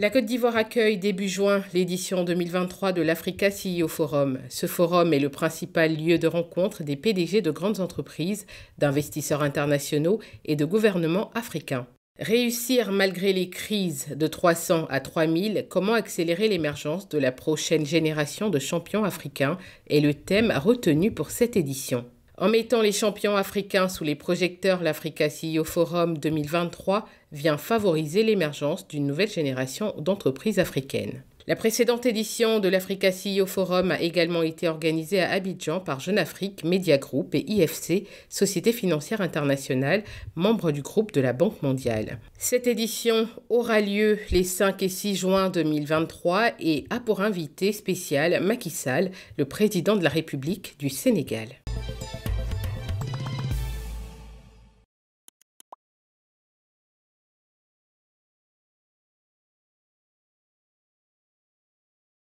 La Côte d'Ivoire accueille début juin l'édition 2023 de l'Africa CEO Forum. Ce forum est le principal lieu de rencontre des PDG de grandes entreprises, d'investisseurs internationaux et de gouvernements africains. Réussir malgré les crises de 300 à 3000, comment accélérer l'émergence de la prochaine génération de champions africains est le thème retenu pour cette édition. En mettant les champions africains sous les projecteurs, l'Africa CEO Forum 2023 vient favoriser l'émergence d'une nouvelle génération d'entreprises africaines. La précédente édition de l'Africa CEO Forum a également été organisée à Abidjan par Jeune Afrique, Media Group et IFC, Société financière internationale, membre du groupe de la Banque mondiale. Cette édition aura lieu les 5 et 6 juin 2023 et a pour invité spécial Macky Sall, le président de la République du Sénégal.